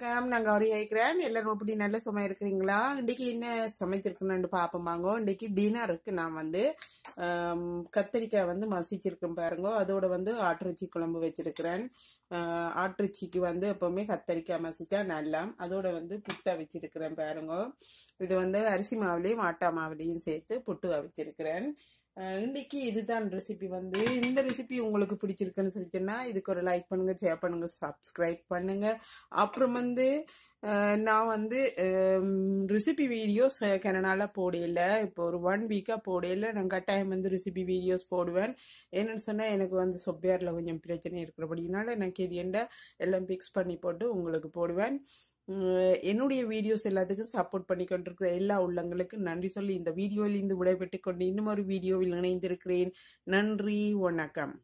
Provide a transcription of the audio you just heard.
வணக்கம் நாங்கள் ஒரு கேட்குறேன் எல்லாரும் எப்படி நல்ல சுமை இருக்கிறீங்களா இன்றைக்கி என்ன சமைச்சிருக்கணும்னு பார்ப்போமாங்கோ இன்றைக்கி டின்னருக்கு நான் வந்து கத்திரிக்காய் வந்து மசிச்சிருக்கேன் பாருங்க அதோட வந்து ஆட்டிறைச்சி குழம்பு வச்சிருக்கிறேன் ஆட்டிறைச்சிக்கு வந்து எப்போவுமே கத்தரிக்காய் மசிச்சா நல்லா அதோட வந்து புட்டை வச்சிருக்கிறேன் பாருங்க இது வந்து அரிசி மாவுலையும் ஆட்டா மாவுலையும் சேர்த்து புட்டு வச்சிருக்கிறேன் இன்றைக்கி இதுதான் ரெசிபி வந்து இந்த ரெசிபி உங்களுக்கு பிடிச்சிருக்குன்னு சொல்லிட்டுன்னா இதுக்கு ஒரு லைக் பண்ணுங்கள் ஷேர் பண்ணுங்கள் சப்ஸ்கிரைப் பண்ணுங்கள் அப்புறம் வந்து நான் வந்து ரெசிபி வீடியோஸ் கனடாவில் போடையில் இப்போ ஒரு ஒன் வீக்காக போடையில் நான் கட்டாயம் வந்து ரெசிபி வீடியோஸ் போடுவேன் என்னென்னு சொன்னால் எனக்கு வந்து சொப்பேரில் கொஞ்சம் பிரச்சனை இருக்கிறபடினால எனக்கு இது எல்லாம் ஃபிக்ஸ் பண்ணி போட்டு உங்களுக்கு போடுவேன் என்னுடைய வீடியோஸ் எல்லாத்துக்கும் சப்போர்ட் பண்ணி கொண்டிருக்கிற எல்லா உள்ளங்களுக்கும் நன்றி சொல்லி இந்த வீடியோவில் இருந்து விடைபெற்று கொண்டு இன்னும் ஒரு வீடியோவில் இணைந்திருக்கிறேன் நன்றி வணக்கம்